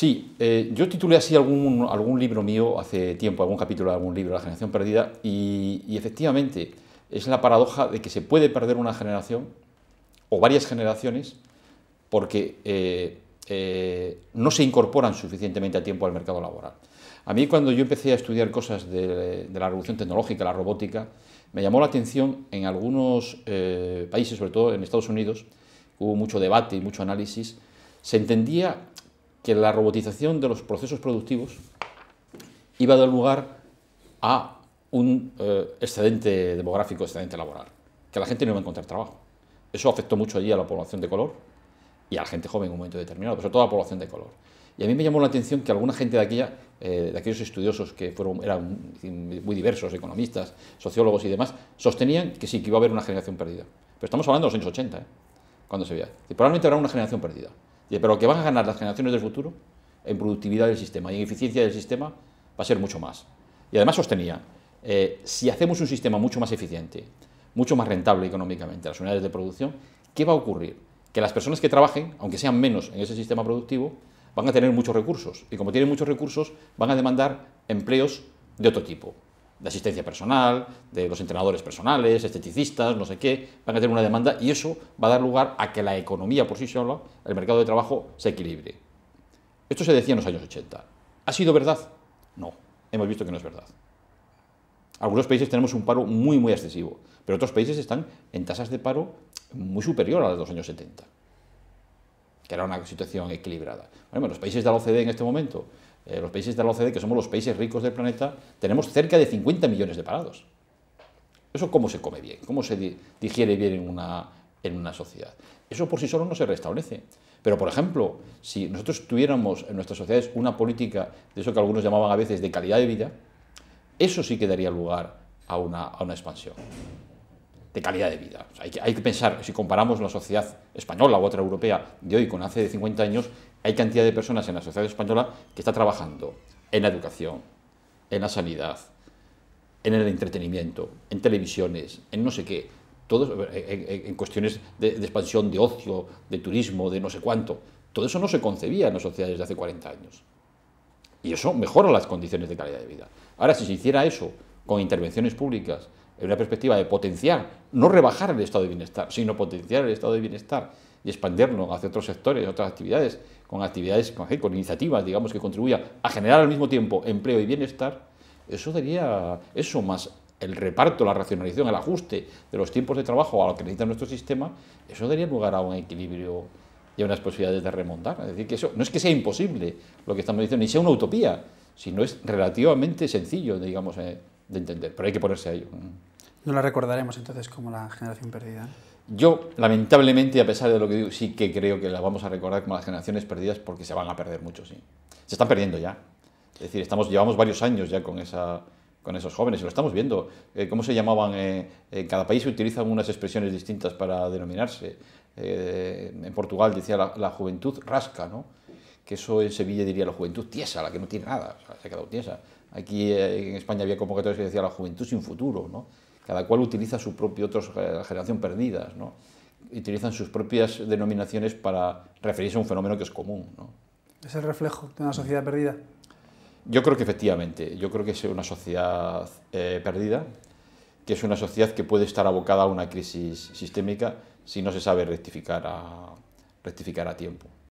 Sí, eh, yo titulé así algún, algún libro mío hace tiempo, algún capítulo de algún libro, La generación perdida, y, efectivamente es la paradoja de que se puede perder una generación o varias generaciones porque eh, eh, no se incorporan suficientemente a tiempo al mercado laboral. A mí cuando yo empecé a estudiar cosas de, la revolución tecnológica, la robótica, me llamó la atención en algunos países, sobre todo en Estados Unidos, hubo mucho debate y mucho análisis, se entendía que la robotización de los procesos productivos iba a dar lugar a un eh, excedente demográfico, excedente laboral, que la gente no iba a encontrar trabajo. Eso afectó mucho allí a la población de color y a la gente joven en un momento determinado, pero sobre todo a la población de color. Y a mí me llamó la atención que alguna gente de, aquella, eh, de aquellos estudiosos que fueron, eran muy diversos, economistas, sociólogos y demás, sostenían que sí, que iba a haber una generación perdida. Pero estamos hablando de los años 80, ¿eh? cuando se veía. Y probablemente habrá una generación perdida. Pero lo que van a ganar las generaciones del futuro en productividad del sistema y en eficiencia del sistema va a ser mucho más. Y además sostenía, eh, si hacemos un sistema mucho más eficiente, mucho más rentable económicamente las unidades de producción, ¿qué va a ocurrir? Que las personas que trabajen, aunque sean menos en ese sistema productivo, van a tener muchos recursos. Y como tienen muchos recursos, van a demandar empleos de otro tipo de asistencia personal, de los entrenadores personales, esteticistas, no sé qué, van a tener una demanda y eso va a dar lugar a que la economía por sí sola, el mercado de trabajo, se equilibre. Esto se decía en los años 80. ¿Ha sido verdad? No, hemos visto que no es verdad. Algunos países tenemos un paro muy, muy excesivo, pero otros países están en tasas de paro muy superior a las de los años 70 que era una situación equilibrada. Bueno, los países de la OCDE en este momento, eh, los países de la OCDE, que somos los países ricos del planeta, tenemos cerca de 50 millones de parados. ¿Eso cómo se come bien? ¿Cómo se digiere bien en una, en una sociedad? Eso por sí solo no se restablece. Pero, por ejemplo, si nosotros tuviéramos en nuestras sociedades una política de eso que algunos llamaban a veces de calidad de vida, eso sí que daría lugar a una, a una expansión de calidad de vida. hay, que, pensar, si comparamos la sociedad española u otra europea de hoy con hace 50 años, hay cantidad de personas en la sociedad española que está trabajando en la educación, en la sanidad, en el entretenimiento, en televisiones, en no sé qué, todos, eh, eh, en, cuestiones de, expansión de ocio, de turismo, de no sé cuánto. Todo eso no se concebía en la sociedad de hace 40 años. Y eso mejora las condiciones de calidad de vida. Ahora, si se hiciera eso con intervenciones públicas en una perspectiva de potenciar, no rebajar el estado de bienestar, sino potenciar el estado de bienestar y expandirlo hacia otros sectores, otras actividades, con actividades, pues, con, iniciativas, digamos, que contribuyan a generar al mismo tiempo empleo y bienestar, eso daría eso más el reparto, la racionalización, el ajuste de los tiempos de trabajo a lo que necesita nuestro sistema, eso daría lugar a un equilibrio y a unas posibilidades de remontar. Es decir, que eso no es que sea imposible lo que estamos diciendo, ni sea una utopía, sino es relativamente sencillo, digamos, eh, de entender, pero hay que ponerse a ello. No la recordaremos entonces como la generación perdida. Yo, lamentablemente, a pesar de lo que digo, sí que creo que la vamos a recordar como las generaciones perdidas porque se van a perder mucho, sí. Se están perdiendo ya. Es decir, estamos, llevamos varios años ya con, esos jóvenes y lo estamos viendo. Eh, ¿Cómo se llamaban? En eh, eh, cada país se utilizan unas expresiones distintas para denominarse. en Portugal decía la, juventud rasca, ¿no? Que eso en Sevilla diría la juventud tiesa, la que no tiene nada, se ha quedado tiesa. Aquí eh, en España había convocatorias que decía la juventud sin futuro, ¿no? Cada cual utiliza su propio, otros, eh, generación perdida. ¿no? Utilizan sus propias denominaciones para referirse a un fenómeno que es común, ¿no? Es el reflejo de una sociedad perdida. Yo creo que efectivamente, yo creo que es una sociedad eh, perdida, que es una sociedad que puede estar abocada a una crisis sistémica si no se sabe rectificar a, rectificar a tiempo.